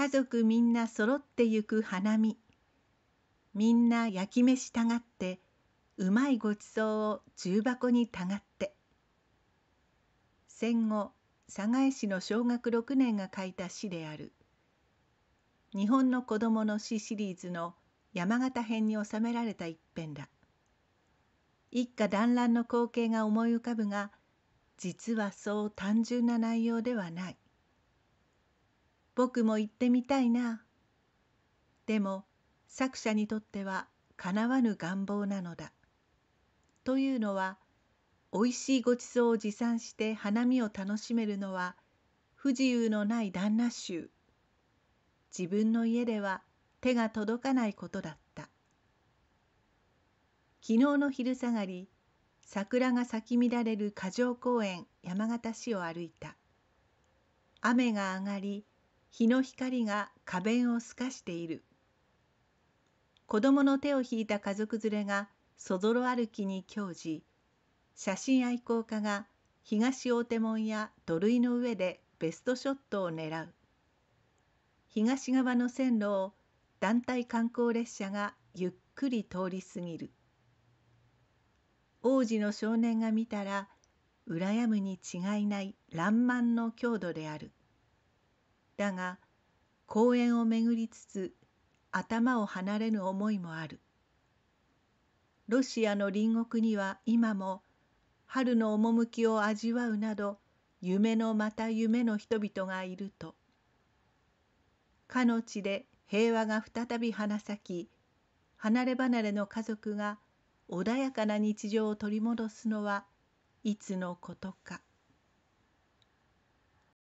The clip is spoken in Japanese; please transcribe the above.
家族みんな揃ってゆく花見みんな焼き飯たがってうまいごちそうを重箱にたがって戦後寒河江市の小学6年が書いた詩である日本の子どもの詩シリーズの山形編に収められた一編だ一家団らんの光景が思い浮かぶが実はそう単純な内容ではない僕も行ってみたいなでも作者にとってはかなわぬ願望なのだというのはおいしいごちそうを持参して花見を楽しめるのは不自由のない旦那衆自分の家では手が届かないことだった昨日の昼下がり桜が咲き乱れる花城公園山形市を歩いた雨が上がり日の光が花弁を透かしている子供の手を引いた家族連れがそぞろ歩きに興じ写真愛好家が東大手門や土塁の上でベストショットを狙う東側の線路を団体観光列車がゆっくり通り過ぎる王子の少年が見たら羨むに違いない爛漫の郷土であるだが公園を巡りつつ頭を離れぬ思いもあるロシアの隣国には今も春の趣を味わうなど夢のまた夢の人々がいるとかの地で平和が再び花咲き離れ離れの家族が穏やかな日常を取り戻すのはいつのことか。